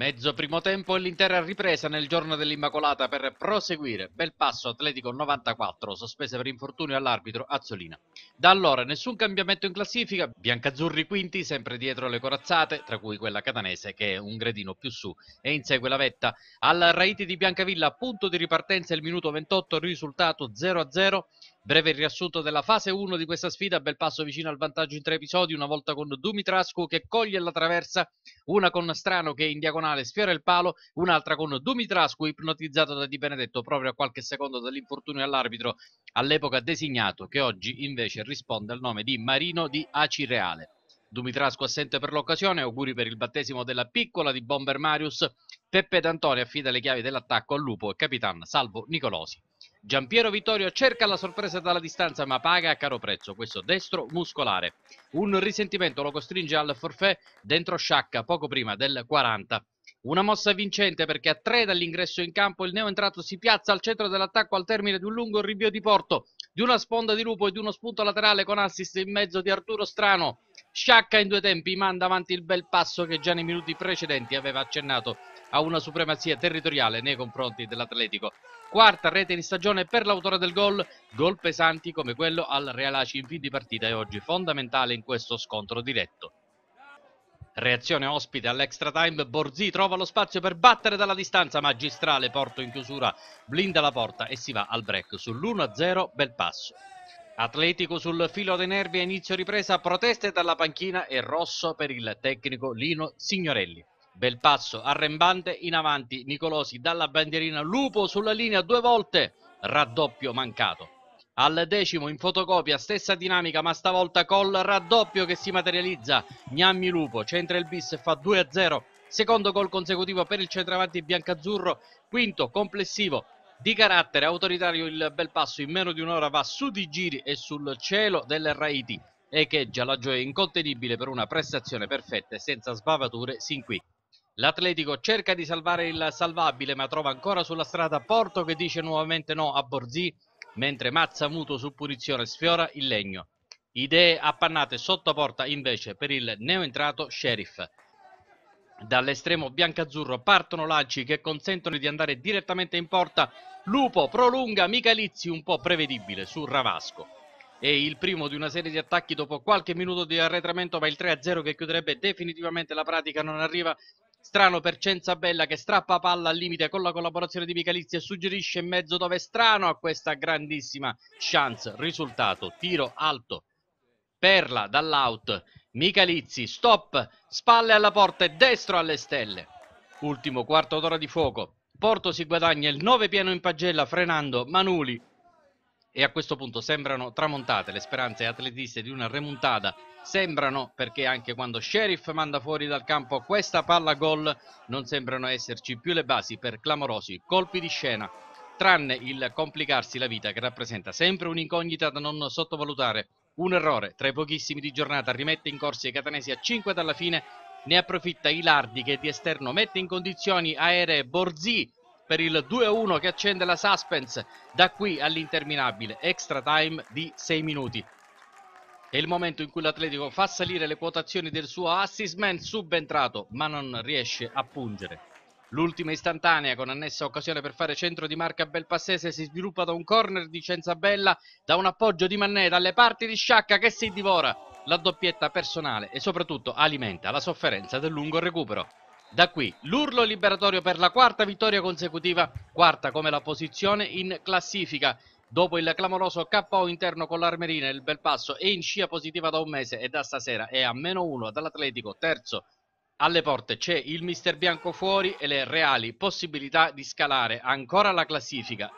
Mezzo primo tempo e l'intera ripresa nel giorno dell'Immacolata per proseguire. Bel passo Atletico 94, sospese per infortunio all'arbitro Azzolina. Da allora nessun cambiamento in classifica, biancazzurri quinti sempre dietro le corazzate, tra cui quella catanese che è un gradino più su e insegue la vetta. Al Raiti di Biancavilla punto di ripartenza il minuto 28, risultato 0-0. Breve riassunto della fase 1 di questa sfida, bel passo vicino al vantaggio in tre episodi, una volta con Dumitrascu che coglie la traversa, una con Strano che in diagonale sfiora il palo, un'altra con Dumitrascu ipnotizzato da Di Benedetto proprio a qualche secondo dall'infortunio all'arbitro all'epoca designato, che oggi invece risponde al nome di Marino di Acireale. Dumitrasco assente per l'occasione, auguri per il battesimo della piccola di Bomber Marius, Peppe D'Antoni affida le chiavi dell'attacco al Lupo e Capitan Salvo Nicolosi. Giampiero Vittorio cerca la sorpresa dalla distanza ma paga a caro prezzo questo destro muscolare. Un risentimento lo costringe al forfè dentro Sciacca poco prima del 40. Una mossa vincente perché a tre dall'ingresso in campo il neoentrato si piazza al centro dell'attacco al termine di un lungo rinvio di porto, di una sponda di lupo e di uno spunto laterale con assist in mezzo di Arturo Strano. Sciacca in due tempi manda avanti il bel passo che già nei minuti precedenti aveva accennato a una supremazia territoriale nei confronti dell'Atletico. Quarta rete in stagione per l'autore del gol, gol pesanti come quello al Real Aci in fin di partita e oggi fondamentale in questo scontro diretto. Reazione ospite all'extra time, Borzì trova lo spazio per battere dalla distanza, magistrale Porto in chiusura, blinda la porta e si va al break sull'1-0 bel passo. Atletico sul filo dei nervi a inizio ripresa, proteste dalla panchina e rosso per il tecnico Lino Signorelli. Bel passo arrembante in avanti Nicolosi dalla bandierina Lupo sulla linea due volte, raddoppio mancato. Al decimo in fotocopia stessa dinamica ma stavolta col raddoppio che si materializza. Gnammi Lupo centra il bis e fa 2-0. Secondo gol consecutivo per il centravanti biancazzurro, quinto complessivo di carattere autoritario il bel passo in meno di un'ora va su di giri e sul cielo del Raiti e che già la gioia incontenibile per una prestazione perfetta e senza sbavature sin qui. L'Atletico cerca di salvare il salvabile ma trova ancora sulla strada Porto che dice nuovamente no a Borzì mentre Mazza Muto su punizione sfiora il legno. Idee appannate sotto porta invece per il neoentrato Sheriff. Dall'estremo biancazzurro partono lanci che consentono di andare direttamente in porta. Lupo prolunga Michalizzi un po' prevedibile su Ravasco. È il primo di una serie di attacchi dopo qualche minuto di arretramento, ma il 3-0 che chiuderebbe definitivamente la pratica non arriva. Strano per Cenza Bella che strappa palla al limite con la collaborazione di Michalizzi e suggerisce in mezzo dove strano a questa grandissima chance. Risultato, tiro alto, perla dall'out Michalizzi, stop, spalle alla porta e destro alle stelle. Ultimo quarto d'ora di fuoco. Porto si guadagna il 9 pieno in pagella frenando Manuli e a questo punto sembrano tramontate le speranze atletiste di una remontata. Sembrano perché anche quando Sheriff manda fuori dal campo questa palla gol non sembrano esserci più le basi per clamorosi colpi di scena, tranne il complicarsi la vita che rappresenta sempre un'incognita da non sottovalutare un errore tra i pochissimi di giornata rimette in corsa i catanesi a 5 dalla fine, ne approfitta Ilardi che di esterno mette in condizioni aeree Borzì per il 2-1 che accende la suspense da qui all'interminabile extra time di 6 minuti. È il momento in cui l'Atletico fa salire le quotazioni del suo assist man subentrato ma non riesce a pungere. L'ultima istantanea con annessa occasione per fare centro di marca Belpassese si sviluppa da un corner di Cenzabella, da un appoggio di Mannè, dalle parti di Sciacca che si divora la doppietta personale e soprattutto alimenta la sofferenza del lungo recupero. Da qui l'urlo liberatorio per la quarta vittoria consecutiva, quarta come la posizione in classifica. Dopo il clamoroso KO interno con l'Armerina, il Belpasso è in scia positiva da un mese e da stasera è a meno uno dall'Atletico, terzo alle porte c'è il mister bianco fuori e le reali possibilità di scalare ancora la classifica.